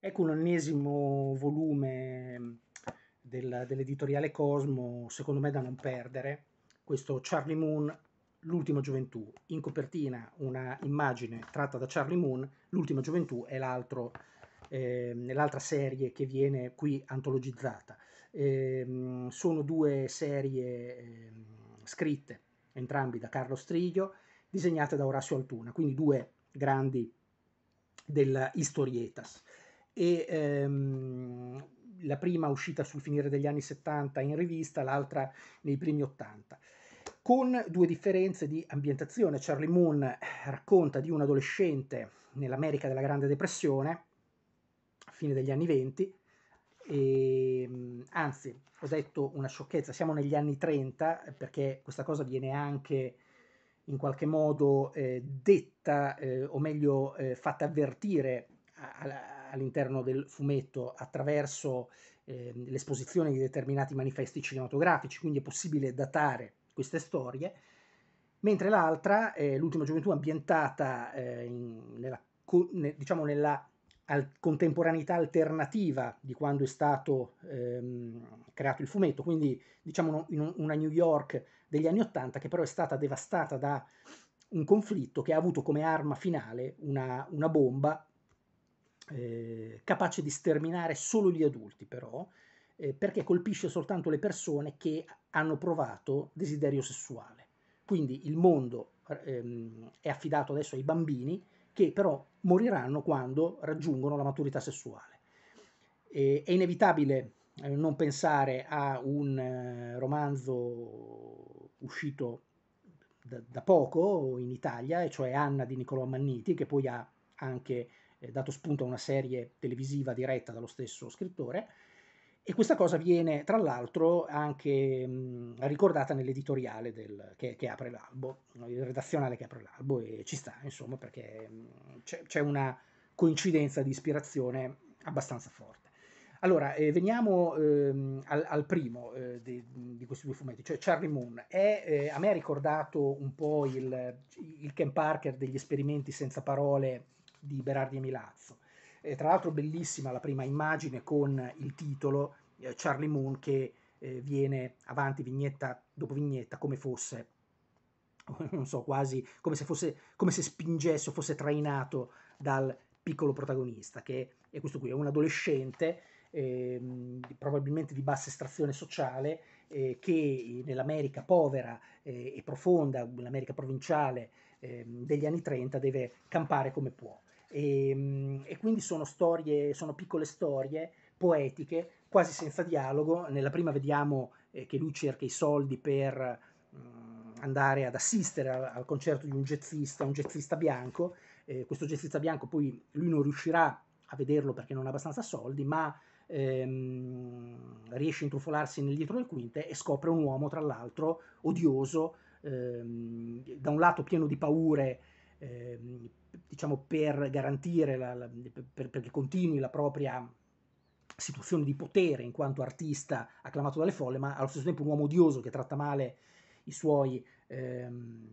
Ecco un ennesimo volume mm, del, dell'editoriale Cosmo, secondo me da non perdere, questo Charlie Moon, L'ultima gioventù. In copertina una immagine tratta da Charlie Moon, L'ultima gioventù è l'altro, eh, l'altra serie che viene qui antologizzata. Eh, sono due serie eh, scritte, entrambi da Carlo Striglio, disegnate da Orazio Altuna, quindi due grandi della Historietas e ehm, la prima uscita sul finire degli anni 70 in rivista, l'altra nei primi 80 con due differenze di ambientazione. Charlie Moon racconta di un adolescente nell'America della Grande Depressione, fine degli anni 20, e, ehm, anzi, ho detto una sciocchezza, siamo negli anni 30 perché questa cosa viene anche in qualche modo eh, detta, eh, o meglio eh, fatta avvertire all'interno del fumetto attraverso eh, l'esposizione di determinati manifesti cinematografici, quindi è possibile datare queste storie, mentre l'altra, eh, l'ultima gioventù ambientata eh, in, nella, ne, diciamo nella al, contemporaneità alternativa di quando è stato ehm, creato il fumetto, quindi diciamo in una New York degli anni Ottanta che però è stata devastata da un conflitto che ha avuto come arma finale una, una bomba eh, capace di sterminare solo gli adulti però, eh, perché colpisce soltanto le persone che hanno provato desiderio sessuale. Quindi il mondo ehm, è affidato adesso ai bambini che però moriranno quando raggiungono la maturità sessuale. Eh, è inevitabile eh, non pensare a un eh, romanzo uscito da, da poco in Italia, e cioè Anna di Niccolò Manniti, che poi ha anche eh, dato spunto a una serie televisiva diretta dallo stesso scrittore. E questa cosa viene, tra l'altro, anche mh, ricordata nell'editoriale del, che, che, apre l'albo, il redazionale che apre l'albo, e ci sta, insomma, perché mh, c'è, c'è, una coincidenza di ispirazione abbastanza forte. Allora, eh, veniamo ehm, al, al, primo eh, di, di, questi due fumetti, cioè Charlie Moon. È, eh, a me ha ricordato un po' il, il Ken Parker degli esperimenti senza parole di Berardi e Milazzo. Eh, tra l'altro bellissima la prima immagine con il titolo eh, Charlie Moon che eh, viene avanti vignetta dopo vignetta come fosse non so, quasi come se, fosse, come se spingesse o fosse trainato dal piccolo protagonista, che è questo qui, è un adolescente, ehm, probabilmente di bassa estrazione sociale, eh, che nell'America povera eh, e profonda, l'America provinciale eh, degli anni 30, deve campare come può e, ehm, e quindi sono storie, sono piccole storie poetiche, quasi senza dialogo. Nella prima vediamo eh, che lui cerca i soldi per mh, mm, andare ad assistere al, al, concerto di un jazzista, un jazzista bianco. Eh, questo jazzista bianco poi lui non riuscirà a vederlo perché non ha abbastanza soldi, ma ehm, riesce a intrufolarsi nel dietro le quinte e scopre un uomo, tra l'altro, odioso, ehm, da un lato pieno di paure, ehm, diciamo, per garantire, la, la, per, perché continui la propria situazione di potere in quanto artista acclamato dalle folle, ma allo stesso tempo un uomo odioso che tratta male i suoi, ehm,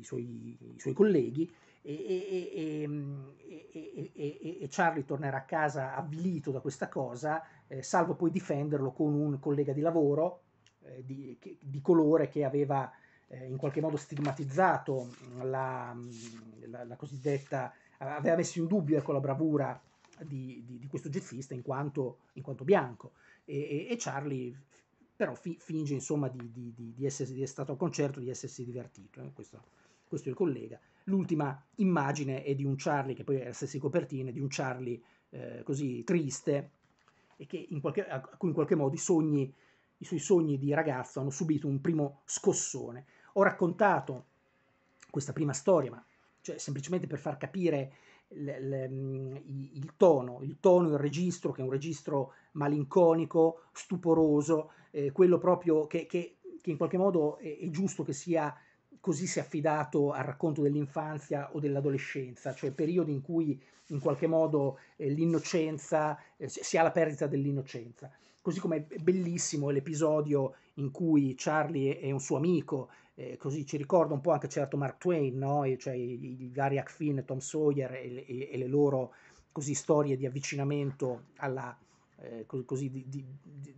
i suoi, i suoi colleghi. E, e, e, e, Charlie tornerà a casa avvilito da questa cosa, eh, salvo poi difenderlo con un collega di lavoro eh, di, che, di colore che aveva eh, in qualche modo stigmatizzato la, la, la, cosiddetta, aveva messo in dubbio ecco, la bravura di, di, di questo jazzista in quanto, in quanto bianco e, e, e Charlie però fi, finge insomma di, di essere stato al concerto, di essersi divertito, eh? questo, questo è il collega. L'ultima immagine è di un Charlie, che poi è la stessa copertina, di un Charlie eh, così triste e che in qualche, a cui in qualche modo i, sogni, i suoi sogni di ragazzo hanno subito un primo scossone ho raccontato questa prima storia, ma cioè semplicemente per far capire il, il, mm, il tono, il tono, il registro, che è un registro malinconico, stuporoso, eh, quello proprio che, che, che, in qualche modo è, è giusto che sia così si è affidato al racconto dell'infanzia o dell'adolescenza, cioè periodi in cui in qualche modo eh, l'innocenza, eh, si ha la perdita dell'innocenza. Così come è bellissimo l'episodio in cui Charlie è un suo amico eh, così ci ricorda un po' anche certo Mark Twain, no? e cioè i, i vari Finn, Tom Sawyer e, e, e le loro così, storie di avvicinamento alla, eh, così, di, di, di,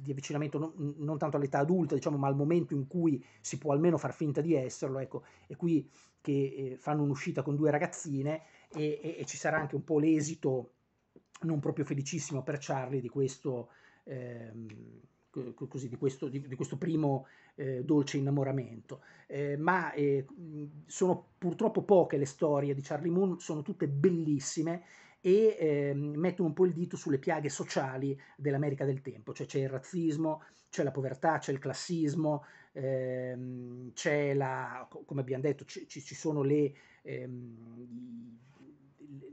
di, avvicinamento non, non, tanto all'età adulta, diciamo, ma al momento in cui si può almeno far finta di esserlo, ecco, è qui che eh, fanno un'uscita con due ragazzine e, e, e, ci sarà anche un po' l'esito non proprio felicissimo per Charlie di questo, ehm, così, di, questo, di, di questo primo eh, dolce innamoramento, eh, ma eh, sono purtroppo poche le storie di Charlie Moon, sono tutte bellissime e ehm, mettono un po' il dito sulle piaghe sociali dell'America del tempo, cioè c'è il razzismo, c'è la povertà, c'è il classismo, ehm, c'è la, come abbiamo detto, ci, ci sono le... Ehm,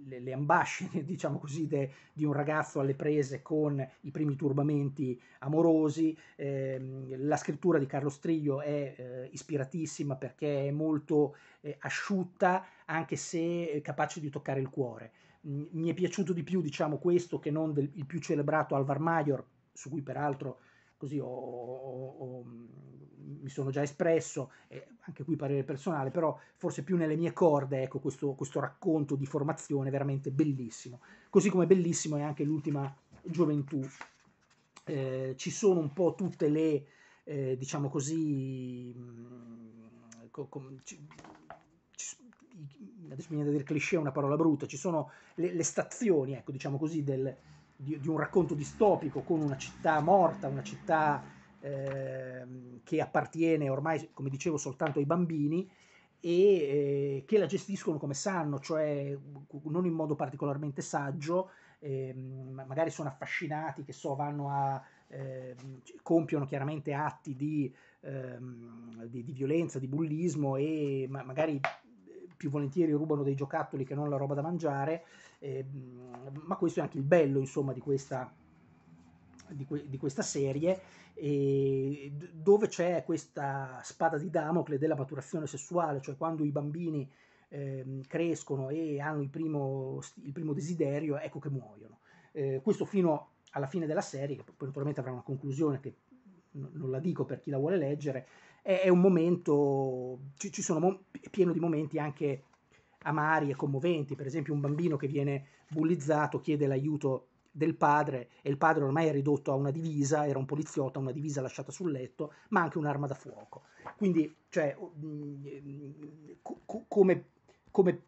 le, le ambasce, diciamo così, de, di un ragazzo alle prese con i primi turbamenti amorosi. Eh, la scrittura di Carlo Striglio è eh, ispiratissima perché è molto eh, asciutta, anche se eh, capace di toccare il cuore. Mm, mi è piaciuto di più, diciamo, questo che non del, il più celebrato Alvar Major, su cui peraltro così ho, ho, ho, mi sono già espresso, eh, anche qui parere personale, però forse più nelle mie corde, ecco, questo, questo racconto di formazione veramente bellissimo. Così come bellissimo è anche l'ultima gioventù. Eh, ci sono un po' tutte le, eh, diciamo così, mh, mm, co- com- ci, ci, adesso mi viene da dire cliché, è una parola brutta, ci sono le, le stazioni, ecco, diciamo così, del, di, di, un racconto distopico con una città morta, una città eh, che appartiene ormai, come dicevo, soltanto ai bambini e eh, che la gestiscono come sanno, cioè non in modo particolarmente saggio, eh, magari sono affascinati, che so, vanno a... Ehm, compiono chiaramente atti di, ehm, di, di violenza, di bullismo e ma magari eh, più volentieri rubano dei giocattoli che non la roba da mangiare Ehm, ma questo è anche il bello insomma di questa, di, que- di questa serie eh, dove c'è questa spada di Damocle della maturazione sessuale, cioè quando i bambini eh, crescono e hanno il primo, il primo, desiderio, ecco che muoiono. Eh, questo fino alla fine della serie, che poi naturalmente avrà una conclusione che non la dico per chi la vuole leggere, è, un momento, ci, sono pieno di momenti anche amari e commoventi, per esempio un bambino che viene bullizzato chiede l'aiuto del padre e il padre ormai è ridotto a una divisa, era un poliziotto, a una divisa lasciata sul letto, ma anche un'arma da fuoco. Quindi, cioè, come, come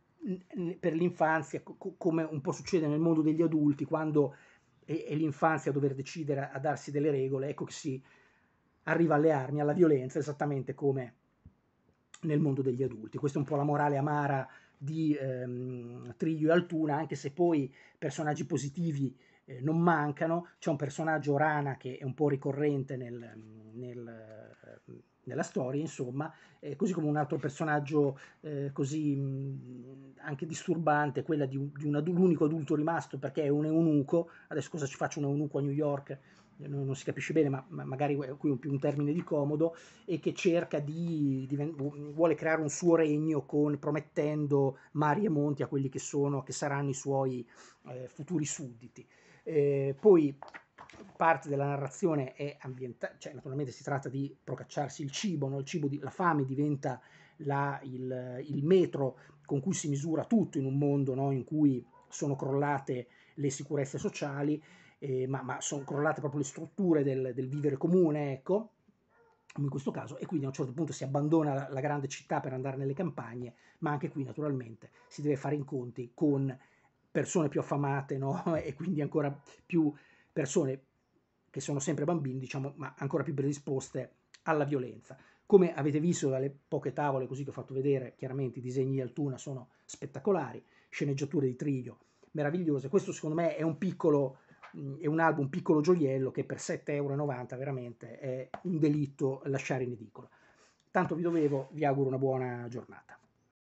per l'infanzia, come un po' succede nel mondo degli adulti, quando è, l'infanzia a dover decidere a darsi delle regole, ecco che si arriva alle armi, alla violenza, esattamente come nel mondo degli adulti. Questa è un po' la morale amara di ehm, Triglio e Altuna, anche se poi personaggi positivi eh, non mancano. C'è un personaggio Rana che è un po' ricorrente nel, nel, nella storia, insomma, eh, così come un altro personaggio eh, così mh, anche disturbante, quella di, di un, l'unico adulto rimasto perché è un eunuco. Adesso cosa ci faccio un eunuco a New York? non, si capisce bene, ma, ma magari qui un, un termine di comodo, e che cerca di, di, vuole creare un suo regno con, promettendo mari e monti a quelli che, sono, che saranno i suoi eh, futuri sudditi. Eh, poi parte della narrazione è ambientale, cioè naturalmente si tratta di procacciarsi il cibo, no? il cibo di, la fame diventa la, il, il, metro con cui si misura tutto in un mondo no? in cui sono crollate le sicurezze sociali eh, ma, ma sono crollate proprio le strutture del, del vivere comune, ecco, in questo caso, e quindi a un certo punto si abbandona la, la grande città per andare nelle campagne, ma anche qui naturalmente si deve fare incontri con persone più affamate, no? e quindi ancora più persone che sono sempre bambini, diciamo, ma ancora più predisposte alla violenza. Come avete visto dalle poche tavole così che ho fatto vedere, chiaramente i disegni di Altuna sono spettacolari, sceneggiature di Triglio meravigliose. Questo secondo me è un piccolo è un album piccolo gioiello che per 7,90 euro veramente è un delitto lasciare in edicola. Tanto vi dovevo, vi auguro una buona giornata.